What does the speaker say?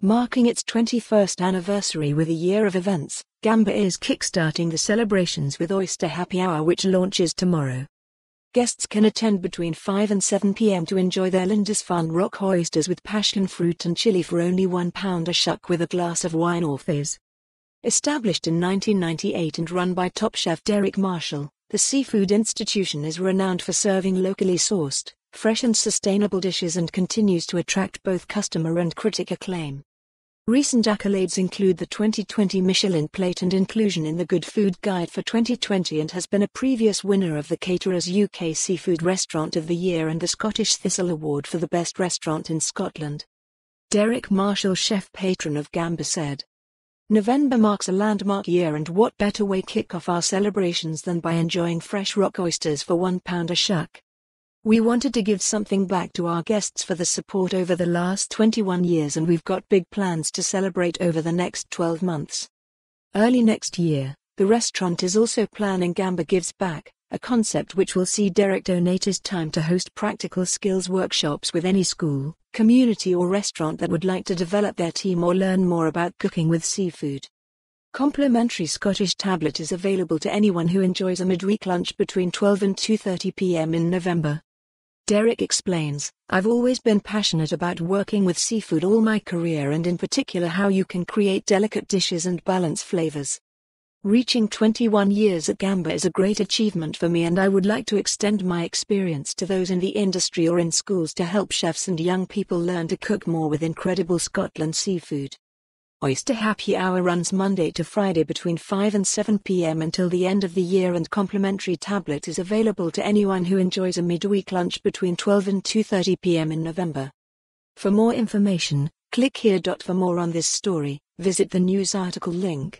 Marking its 21st anniversary with a year of events, Gamba is kickstarting the celebrations with Oyster Happy Hour which launches tomorrow. Guests can attend between 5 and 7 p.m. to enjoy their Lindisfarne rock oysters with passion fruit and chili for only £1 a shuck with a glass of wine or fizz. Established in 1998 and run by top chef Derek Marshall, the seafood institution is renowned for serving locally sourced, fresh and sustainable dishes and continues to attract both customer and critic acclaim. Recent accolades include the 2020 Michelin Plate and inclusion in the Good Food Guide for 2020 and has been a previous winner of the Caterers UK Seafood Restaurant of the Year and the Scottish Thistle Award for the Best Restaurant in Scotland. Derek Marshall, chef patron of Gamba, said. November marks a landmark year, and what better way kick off our celebrations than by enjoying fresh rock oysters for £1 a shuck? We wanted to give something back to our guests for the support over the last 21 years, and we've got big plans to celebrate over the next 12 months. Early next year, the restaurant is also planning Gamba Gives Back, a concept which will see Derek donate his time to host practical skills workshops with any school, community, or restaurant that would like to develop their team or learn more about cooking with seafood. Complimentary Scottish tablet is available to anyone who enjoys a midweek lunch between 12 and 2:30 p.m. in November. Derek explains, I've always been passionate about working with seafood all my career and in particular how you can create delicate dishes and balance flavors. Reaching 21 years at Gamba is a great achievement for me and I would like to extend my experience to those in the industry or in schools to help chefs and young people learn to cook more with incredible Scotland seafood. Oyster Happy Hour runs Monday to Friday between 5 and 7 p.m. until the end of the year and complimentary tablet is available to anyone who enjoys a midweek lunch between 12 and 2.30 p.m. in November. For more information, click here. For more on this story, visit the news article link.